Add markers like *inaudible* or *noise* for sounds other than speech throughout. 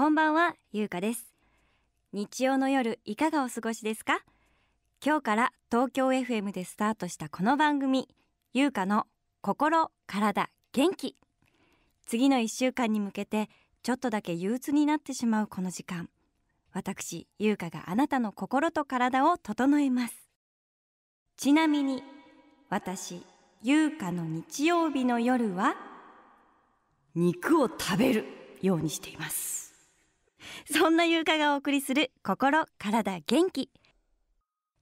こんばんはゆうかです日曜の夜いかがお過ごしですか今日から東京 FM でスタートしたこの番組ゆうかの心体元気次の1週間に向けてちょっとだけ憂鬱になってしまうこの時間私優香があなたの心と体を整えますちなみに私優香の日曜日の夜は肉を食べるようにしていますそんな優香がお送りする心体元気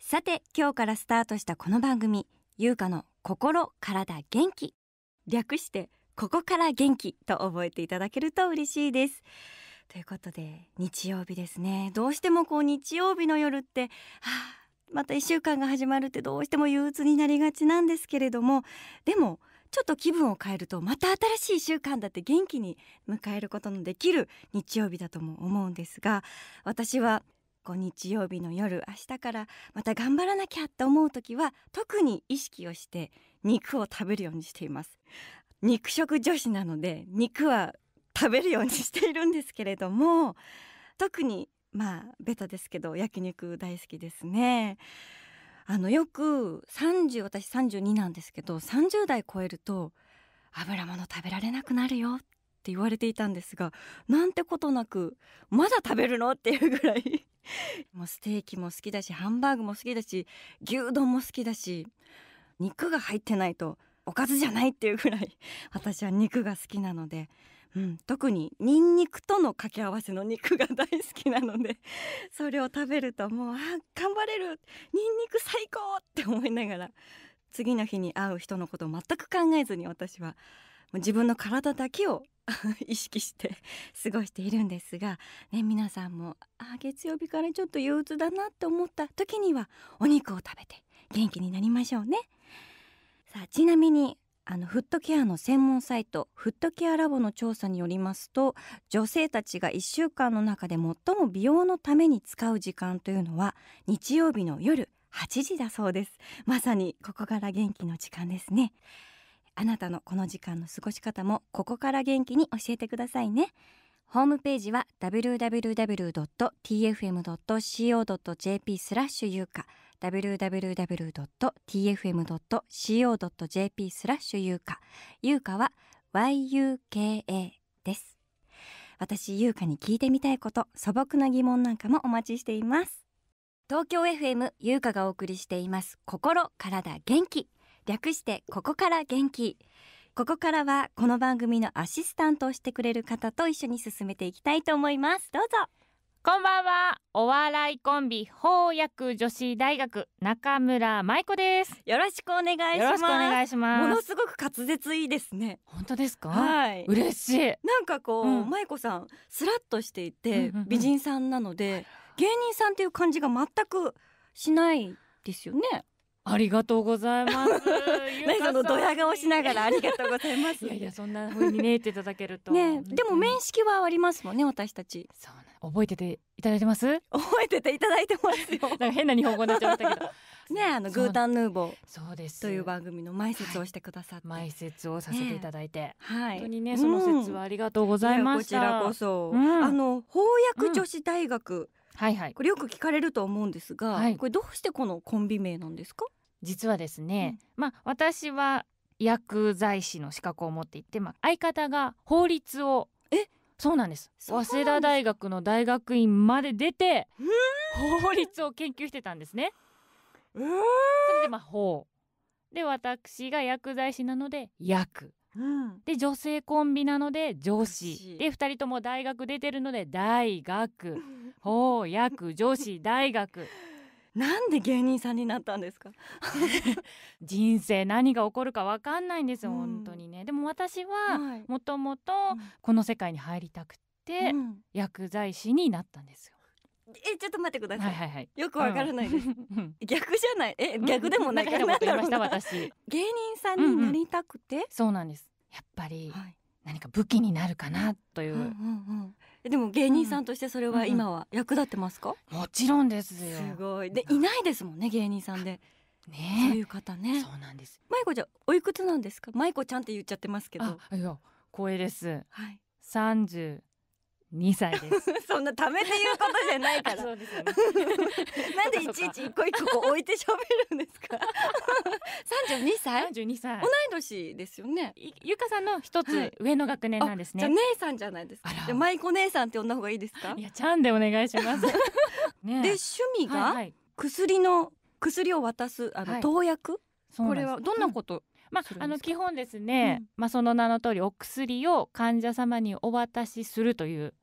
さて今日からスタートしたこの番組優香の心体元気略してここから元気と覚えていただけると嬉しいですということで日曜日ですねどうしてもこう日曜日の夜ってはあまた1週間が始まるってどうしても憂鬱になりがちなんですけれどもでもちょっと気分を変えるとまた新しい週間だって元気に迎えることのできる日曜日だとも思うんですが私は日曜日の夜明日からまた頑張らなきゃって思う時は特に意識をして肉を食べるようにしています肉食女子なので肉は食べるようにしているんですけれども特にまあベタですけど焼肉大好きですねあのよく30私32なんですけど30代超えると油物食べられなくなるよって言われていたんですがなんてことなくまだ食べるのっていうぐらい *laughs* もうステーキも好きだしハンバーグも好きだし牛丼も好きだし肉が入ってないとおかずじゃないっていうぐらい私は肉が好きなのでうん、特にニンニクとの掛け合わせの肉が大好きなので *laughs* それを食べるともうあ頑張れるニンニク最高って思いながら次の日に会う人のことを全く考えずに私は自分の体だけを *laughs* 意識して過ごしているんですが、ね、皆さんもあ月曜日からちょっと憂鬱だなって思った時にはお肉を食べて元気になりましょうね。さあちなみにあのフットケアの専門サイトフットケアラボの調査によりますと女性たちが1週間の中で最も美容のために使う時間というのは日曜日の夜8時だそうですまさにここから元気の時間ですねあなたのこの時間の過ごし方もここから元気に教えてくださいねホームページは www.tfm.co.jp スラッシュ有価 www.tfm.co.jp スラッシュゆうか。ゆうかは yuka です。私、ゆうかに聞いてみたいこと、素朴な疑問なんかもお待ちしています。東京 FM ゆうかがお送りしています心体元気略してここから元気ここからはこの番組のアシスタントをしてくれる方と一緒に進めていきたいと思いますどうぞこんばんはお笑いコンビ翻訳女子大学中村舞子ですよろしくお願いしますよろしくお願いしますものすごく滑舌いいですね本当ですかはい嬉しいなんかこう、うん、舞子さんスラッとしていて、うんうんうん、美人さんなので芸人さんっていう感じが全くしないですよねありがとうございます。何そのドヤ顔しながらありがとうございます。いやいやそんな風に見えていただけると。ね、でも面識はありますもんね私たち。そうなん覚えてていただいてます覚えてていただいてますよ *laughs* なんか変な日本語になっちゃいましたけど *laughs* ねあのグータンヌーボーそうですという番組の前説をしてくださって、はい、をさせていただいて、ね、本当にね、その説はありがとうございました、うん、こちらこそ、うん、あの翻訳女子大学、うん、はいはいこれよく聞かれると思うんですが、はい、これどうしてこのコンビ名なんですか実はですね、まあ私は薬剤師の資格を持っていて、まあ、相方が法律をそうなんです早稲田大学の大学院まで出て法律を研究してたんですね。それで魔法で私が薬剤師なので薬、うん、で女性コンビなので女子で2人とも大学出てるので大学 *laughs* 法薬女子大学なんで芸人さんになったんですか人生何が起こるかわかんないんですよ、うん、本当にねでも私はもともとこの世界に入りたくて、薬剤師になったんですよえちょっと待ってください。はいはいはい、よくわからないです。うん、*laughs* 逆じゃない。え逆でもない。う *laughs* ん、なんだろうな。私芸人さんになりたくて、うんうん、そうなんです。やっぱり、何か武器になるかなという、うんうんうん、でも芸人さんとしてそれは今は役立ってますか、うん、もちろんですすごいでいないですもんね芸人さんでねそういう方ねそうなんです舞子ちゃんおいくつなんですか舞子ちゃんって言っちゃってますけどあいや光栄ですはい。三十2歳です *laughs* そんなためて言うことじゃないからそうですね *laughs* なんでいちいち一個一個置いて喋るんですか32 *laughs* 歳32歳同い年ですよねゆかさんの一つ上の学年なんですね、はい、じゃ姉さんじゃないですかじゃ舞子姉さんって呼んだ方がいいですかいやちゃんでお願いします、で趣味が薬の薬を渡すあの、はい、投薬これはどんなことまあ、あの基本ですね、うん、まあ、その名の通りお薬を患者様にお渡しするという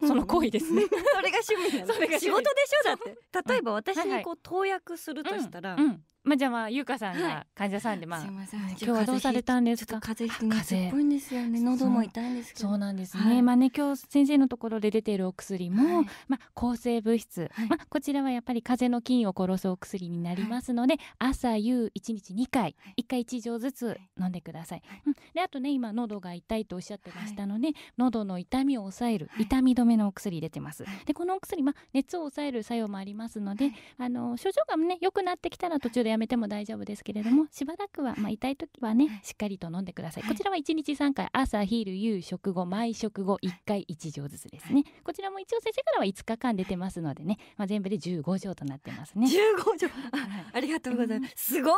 その行為ですね、それが趣味なの *laughs* 仕事でしょだって例えば私にこう投薬するとしたら、うん、まあ、じゃあまあ優香さんが患者さんで、まあ、はい、今日はどうされたんですか風邪ひき熱っぽいんですよね喉も痛いんですそうなんですね、はい、まあね今日先生のところで出ているお薬も、はい、まあ抗生物質、まあこちらはやっぱり風邪の菌を殺すお薬になりますので、朝夕一日二回、一回一錠ずつ飲んでください、うん、であとね今喉が痛いとおっしゃってましたので、喉の痛みを抑える痛み止めのお薬出てます、でこのお薬まあ熱を抑える作用もありますので、あの症状がね良くなってきたら途中でやめても大丈夫ですけれども、しばらくは、まあ、痛い時はね、しっかりと飲んでください。こちらは1日3回、朝、昼、夕、食後、毎食後、1回1錠ずつですね。こちらも一応先生からは5日間出てますのでね、まあ、全部で15錠となってますね。15錠ありがとうございます。すごい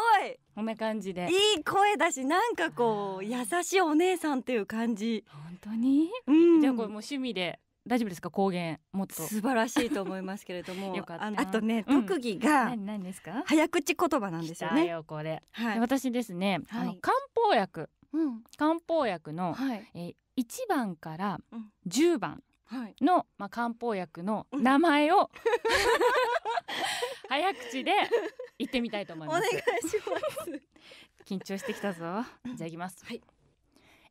こんな感じで。いい声だし、なんかこう、優しいお姉さんっていう感じ。本当に、うん、じゃあこれも趣味で大丈夫ですか高原もっと素晴らしいと思いますけれども *laughs* あとね、うん、特技が早口言葉なんですよねこれ、はい、私ですね、はい、あの漢方薬、うん、漢方薬の、はい、え一番から十番の、うん、まあ、漢方薬の名前を、*laughs* *laughs* 早口で言ってみたいと思いますお願いします緊張してきたぞじゃあいきます、はい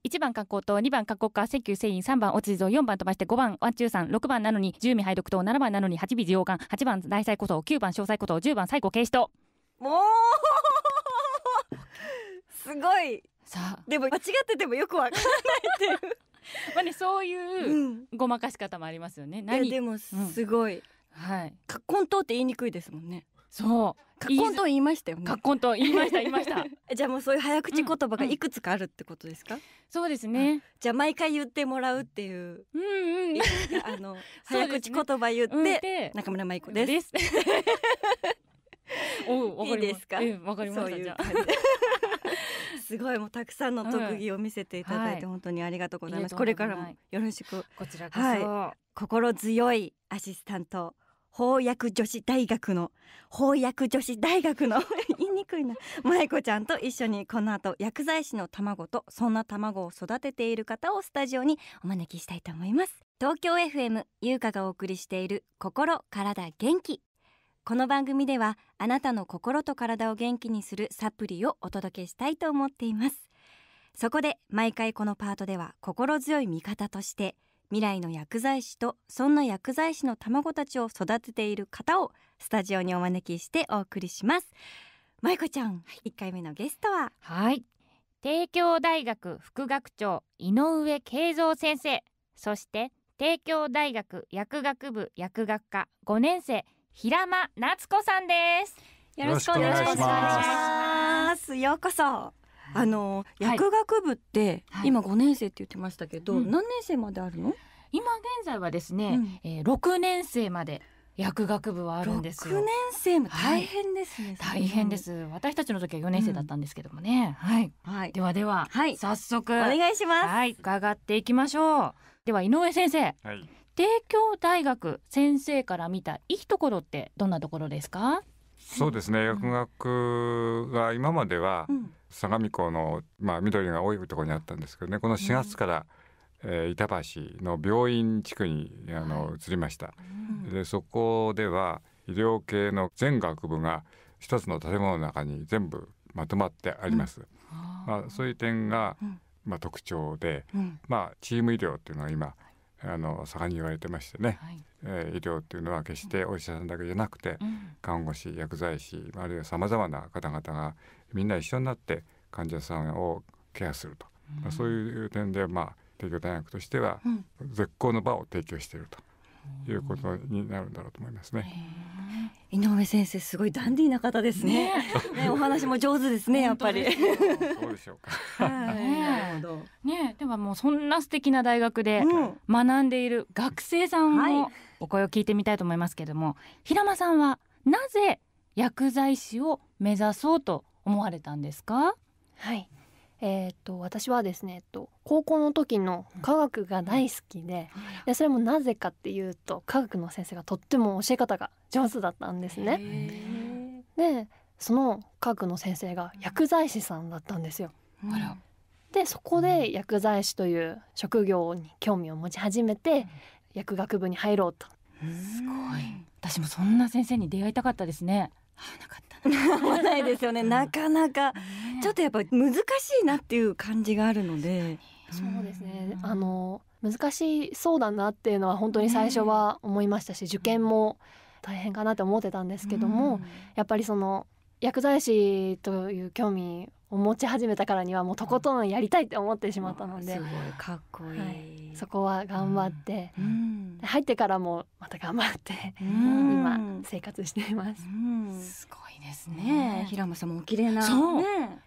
1番格好と2番格好か、関九聖員、3番落ちじぞ、4番飛ばして5番ワン中三ー6番なのに、10味拝読と、7番なのに、8尾上官、8番大祭こと、9番詳細こと、10番最後警視と。もうすごいさあでも間違っててもよくわからないっていう *laughs* まあねそういうごまかし方もありますよね、うん、いやでもすごい、うん、はい。混沌って言いにくいですもんねそうカッコンと言いましたよねカッコンと言いました言いました *laughs* じゃあもうそういう早口言葉がいくつかあるってことですか、うんうん、そうですねじゃあ毎回言ってもらうっていううんうんあの、*laughs* 早口言葉言って、うん、中村舞子です *laughs* おわかりすかわかりましたすごいもうたくさんの特技を見せていただいて、本当にありがとうございます、うんはい、これからもよろしくこちらこそ、はい、心強いアシスタント翻訳女子大学の翻訳女子大学の *laughs* 言いにくいな舞子ちゃんと一緒にこの後薬剤師の卵とそんな卵を育てている方をスタジオにお招きしたいと思います東京 FM 優香がお送りしている心体元気この番組ではあなたの心と体を元気にするサプリをお届けしたいと思っていますそこで毎回このパートでは心強い味方として未来の薬剤師とそんな薬剤師の卵たちを育てている方をスタジオにお招きしてお送りします。舞子ちゃん、一、回目のゲストははい帝京大学副学長井上慶三先生そして帝京大学薬学部薬学科5年生平間夏子さんですよろしくお願いしますようこそあの薬学部って、はい、今5年生って言ってましたけど、はい、何年生まであるの今現在はですね、うん、えー、6年生まで薬学部はあるんですよ6年生も大変ですね、はい、大変です私たちの時は4年生だったんですけどもね、うん、はい、はい、ではでは、はい、早速お願いしますはい伺っていきましょうでは井上先生、はい、帝京大学先生から見たいいところってどんなところですかそうですね薬学が今までは相模湖の、まあ、緑が多いところにあったんですけどねこの4月から、えー、板橋の病院地区にあの移りました。でそこでは医療系の全学部が一つの建物の中に全部まとまってあります。うん、まあ、そういう点が、まあ、特徴で、うん、まあ、チーム医療っていうのは今あの盛んに言われてましてね、えー、医療っていうのは決してお医者さんだけじゃなくて、うん、看護師薬剤師あるいはさまざまな方々がみんな一緒になって患者さんをケアすると、うん、まあ、そういう点で、まあ、帝京大学としては、絶好の場を提供していると。いうことになるんだろうと思いますね。井上先生すごいダンディーな方ですね。ね、ね、*laughs* お話も上手ですねやっぱり。*laughs* そうでしょうか。はい、るほど。ねではもうそんな素敵な大学で学んでいる学生さんのお声を聞いてみたいと思いますけども、はい、平間さんはなぜ薬剤師を目指そうと思われたんですかはい。えーと、と私はですね、えっと、高校の時の科学が大好きでうん、でそれもなぜかっていうと科学の先生がとっても教え方が上手だったんですね。でその科学の先生が薬剤師さんだったんですよ。うん、でそこで薬剤師という職業に興味を持ち始めて、薬学部に入ろうと。すごい私もそんな先生に出会いたかったですね。なかったな。ないですよね。なかなか、ちょっとやっぱ難しいなっていう感じがあるので。そうですね。あの難しそうだなっていうのは本当に最初は思いましたし、受験も大変かなって思ってたんですけども、やっぱりその薬剤師という興味持ち始めたからにはもうとことんやりたいって思ってしまったので、すごいかっこいい、はい、そこは頑張って、うん、入ってからもまた頑張って、うん、今生活しています、すごいですね平間さんもお綺麗なそうね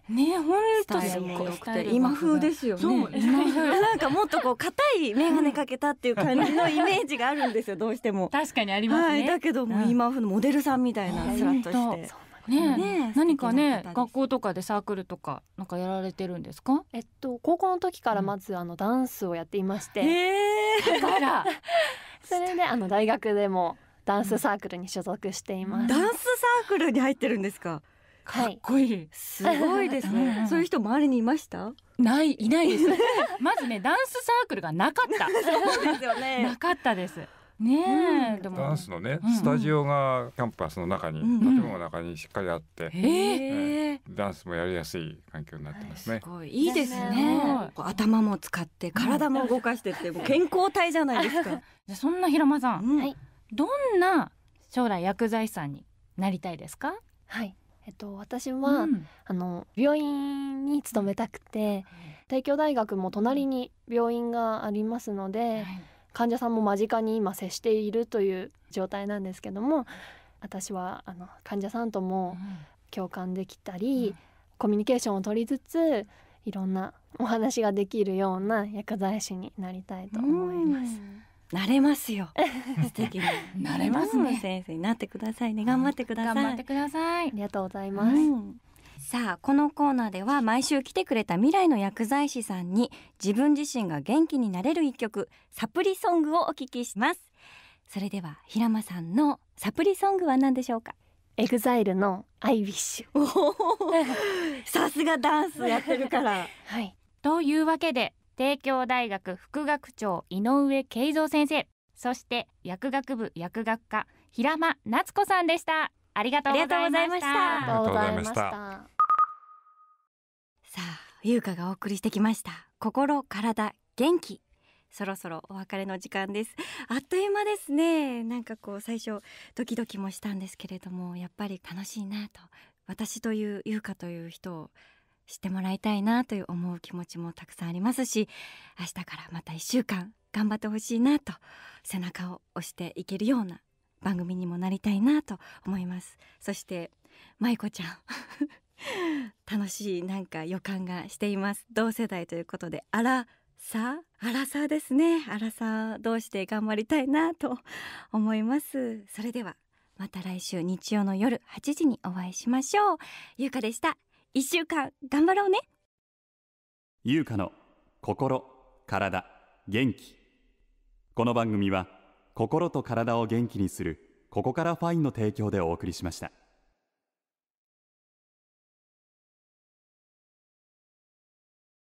本当すごくて今風ですよねなんかもっとこう硬いメガネかけたっていう感じのイメージがあるんですよどうしても確かにありますね、はい、だけども今風のモデルさんみたいなスラッとして、ねね何かね学校とかでサークルとかなんかやられてるんですかえっと高校の時からまずあのダンスをやっていまして、うん、だから *laughs* それであの大学でもダンスサークルに所属しています、うん、ダンスサークルに入ってるんですかかっこいい、はい、すごいですねそういう人周りにいましたないいないです *laughs* まずねダンスサークルがなかった *laughs* そうですよねなかったですねえ、ダンスのね、スタジオがキャンパスの中に、建物の中にしっかりあって、えダンスもやりやすい環境になってますね。すごいいいですね。頭も使って体も動かしてって健康体じゃないですか。*laughs* じゃそんな平間さん、どんな将来薬剤師さんになりたいですか？はい。えっと、私は、あの病院に勤めたくて帝京大学も隣に病院がありますので、はい患者さんも間近に今接しているという状態なんですけども私はあの患者さんとも共感できたり、うん、コミュニケーションを取りつついろんなお話ができるような薬剤師になりたいと思います。なれますよ。*laughs* 素敵な。なれますね。先生になってくださいね。頑張ってください。頑張ってください。ありがとうございます。うんさあこのコーナーでは毎週来てくれた未来の薬剤師さんに自分自身が元気になれる一曲サプリソングをお聞きしますそれでは平間さんのサプリソングは何でしょうかエグザイルのアイビッシュ *laughs* さすがダンスやってるから *laughs* はいというわけで帝京大学副学長井上慶三先生そして薬学部薬学科平間夏子さんでしたありがとうございましたありがとうございましたさあ優香がお送りしてきました心体元気そろそろお別れの時間ですあっという間ですねなんかこう最初ドキドキもしたんですけれどもやっぱり楽しいなと私という優香という人を知ってもらいたいなという思う気持ちもたくさんありますし明日からまた1週間頑張ってほしいなと背中を押していけるような番組にもなりたいなと思いますそしてまいこちゃん *laughs* 楽しいなんか予感がしています同世代ということであらさあらさですねあらさ同士で頑張りたいなと思いますそれではまた来週日曜の夜8時にお会いしましょうゆうかでした一週間頑張ろうねゆうかの心体元気この番組は心と体を元気にするここからファインの提供でお送りしました。